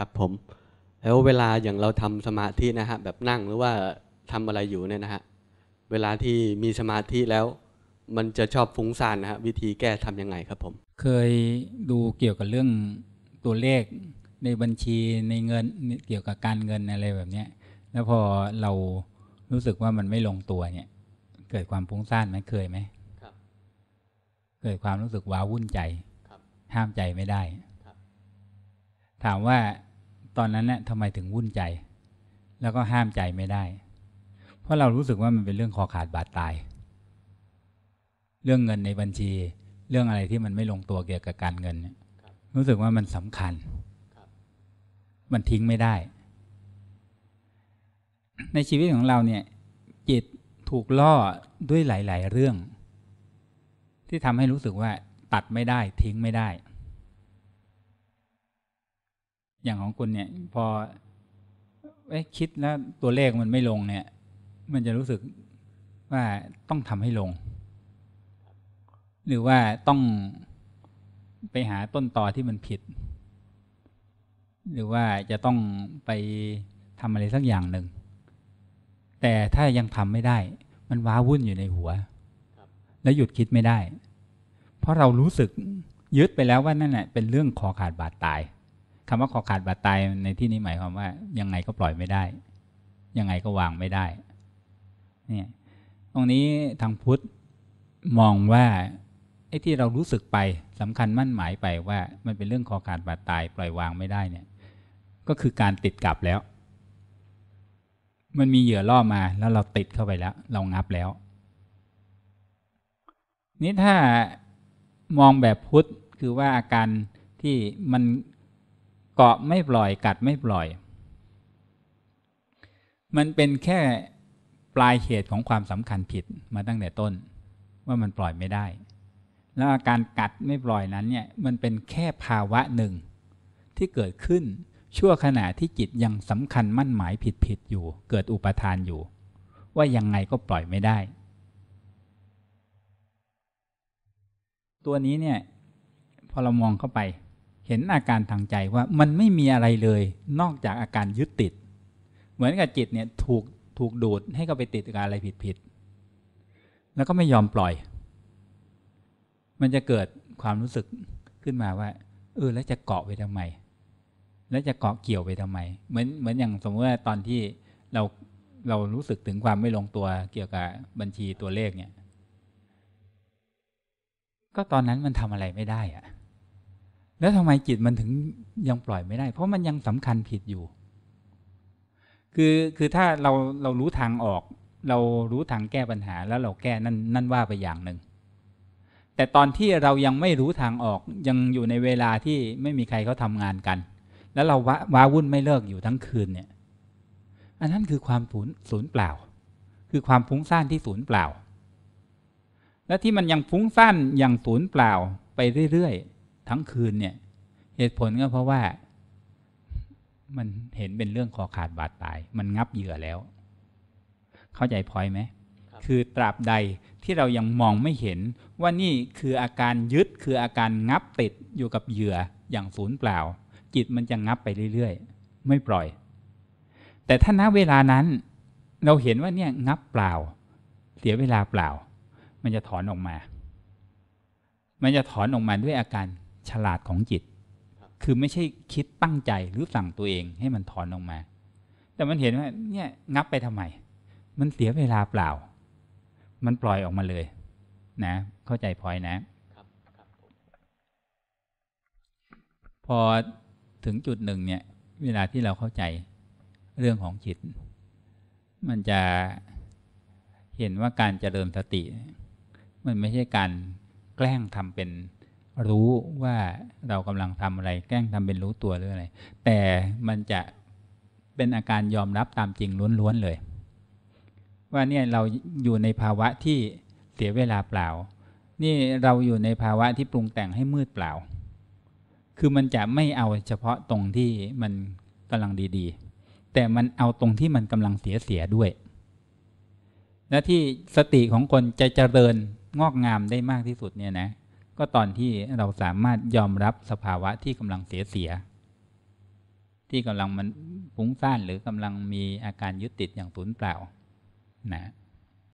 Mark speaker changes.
Speaker 1: ครับผมแล้วเวลาอย่างเราทำสมาธินะฮะ แบบนั่งหรือว่าทำอะไรอยู่เนี่ยนะฮะเวลาที่มีสมาธิแล้ว มันจะชอบฟุ้งซ่านนะฮะวิธีแก้ทํำยังไงครับผม เคยดูเกี่ยวกับเรื่องตัวเลขในบัญชีในเงินเกี่ยวกับการเงินอะไรแบบเนี้ยแล้วพอเรารู้สึกว่ามันไม่ลงตัวเนี่ย เกิดความฟุ้งซ่านไหมเคยไหมครับเกิดความรู้สึกว้าวุ่นใจห้ามใจไม่ได้ถามว่าตอนนั้นเนี่ยทำไมถึงวุ่นใจ แล้วก็ห้ามใจไม่ได้ เพราะเรารู้สึกว่ามันเป็นเรื่องคอขาดบาดตาย เรื่องเงินในบัญชี เรื่องอะไรที่มันไม่ลงตัวเกี่ยวกับการเงินเนี่ยรู้สึกว่ามันสำคัญมันทิ้งไม่ได้ ในชีวิตของเราเนี่ย จิตถูกล่อด้วยหลาย ๆ เรื่อง ที่ทำให้รู้สึกว่าตัดไม่ได้ ทิ้งไม่ได้อย่างของคุณเนี่ยพออคิดแล้วตัวเลขมันไม่ลงเนี่ย มันจะรู้สึกว่าต้องทำให้ลง หรือว่าต้องไปหาต้นต่อที่มันผิด หรือว่าจะต้องไปทำอะไรสักอย่างหนึ่ง แต่ถ้ายังทำไม่ได้ มันว้าวุ่นอยู่ในหัวแล้วหยุดคิดไม่ได้ เพราะเรารู้สึกยึดไปแล้วว่านั่นแหละเป็นเรื่องคอขาดบาดตายคำว่าขอขาดบาดตายในที่นี้หมายความว่า ยังไงก็ปล่อยไม่ได้ยังไงก็วางไม่ได้เนี่ยตรงนี้ทางพุทธมองว่าไอ้ที่เรารู้สึกไปสำคัญมั่นหมายไปว่ามันเป็นเรื่องขอขาดบาดตายปล่อยวางไม่ได้เนี่ยก็คือการติดกลับแล้ว มันมีเหยื่อล่อมาแล้วเราติดเข้าไปแล้วเรางับแล้วนี่ถ้ามองแบบพุทธคือว่าอาการที่มันเกาะไม่ปล่อยกัดไม่ปล่อย มันเป็นแค่ปลายเหตุของความสำคัญผิดมาตั้งแต่ต้นว่ามันปล่อยไม่ได้ แล้วอาการกัดไม่ปล่อยนั้นเนี่ยมันเป็นแค่ภาวะหนึ่ง ที่เกิดขึ้นชั่วขณะที่จิตยังสำคัญมั่นหมายผิดผิดอยู่เกิดอุปทานอยู่ ว่ายังไงก็ปล่อยไม่ได้ ตัวนี้เนี่ยพอเรามองเข้าไปเห็นอาการทางใจว่ามันไม่มีอะไรเลยนอกจากอาการยึดติด เหมือนกับจิตเนี่ยถูกถูกดูดให้ก็ไปติดกับอะไรผิดผิดแล้วก็ไม่ยอมปล่อย มันจะเกิดความรู้สึกขึ้นมาว่าเออแล้วจะเกาะไปทำไมแล้วจะเกาะเกี่ยวไปทำไมเหมือนเหมือนอย่างสมมติว่าตอนที่ เรา เรารู้สึกถึงความไม่ลงตัวเกี่ยวกับบัญชีตัวเลขเนี่ยก็ตอนนั้นมันทำอะไรไม่ได้อะแล้วทำไมจิตมันถึงยังปล่อยไม่ได้ เพราะมันยังสำคัญผิดอยู่ คือ คือถ้าเราเรารู้ทางออก เรารู้ทางแก้ปัญหา แล้วเราแก้นั่นนั่นว่าไปอย่างหนึ่ง แต่ตอนที่เรายังไม่รู้ทางออก ยังอยู่ในเวลาที่ไม่มีใครเขาทำงานกัน แล้วเราวว้าวุ่นไม่เลิกอยู่ทั้งคืนเนี่ย อันนั้นคือความศูนย์ศูนย์เปล่า คือความฟุ้งซ่านที่ศูนย์เปล่า และที่มันยังฟุ้งซ่านอย่างศูนย์เปล่าไปเรื่อย ๆทั้งคืนเนี่ย เหตุผลก็เพราะว่ามันเห็นเป็นเรื่องคอขาดบาดตายมันงับเหยื่อแล้ว เข้าใจพอยไหมคือตราบใดที่เรายังมองไม่เห็นว่านี่คืออาการยึดคืออาการงับติดอยู่กับเหยื่ออย่างศูนย์เปล่าจิตมันจะงับไปเรื่อย ๆ ไม่ปล่อย แต่ถ้าณเวลานั้น เราเห็นว่าเนี่ยงับเปล่า เสียเวลาเปล่า มันจะถอนออกมา มันจะถอนออกมาด้วยอาการฉลาดของจิต คือไม่ใช่คิดตั้งใจหรือสั่งตัวเองให้มันถอนออกมา แต่มันเห็นว่าเนี่ยงับไปทำไม มันเสียเวลาเปล่า มันปล่อยออกมาเลย นะ เข้าใจพอยนะ พอถึงจุดหนึ่งเนี่ย เวลาที่เราเข้าใจเรื่องของจิต มันจะเห็นว่าการเจริญสติ มันไม่ใช่การแกล้งทำเป็นรู้ว่าเรากำลังทำอะไรแกล้งทำเป็นรู้ตัวหรืออะไรแต่มันจะเป็นอาการยอมรับตามจริงล้วนๆเลย ว่าเนี่ยเราอยู่ในภาวะที่เสียเวลาเปล่า นี่เราอยู่ในภาวะที่ปรุงแต่งให้มืดเปล่า คือมันจะไม่เอาเฉพาะตรงที่มันกำลังดี ๆ แต่มันเอาตรงที่มันกำลังเสียเสียด้วยและที่สติของคนจะเจริญงอกงามได้มากที่สุดเนี่ยนะก็ตอนที่เราสามารถยอมรับสภาวะที่กำลังเสียเสีย ที่กำลังมันฟุ้งซ่านหรือกำลังมีอาการยึดติดอย่างสูญเปล่านะ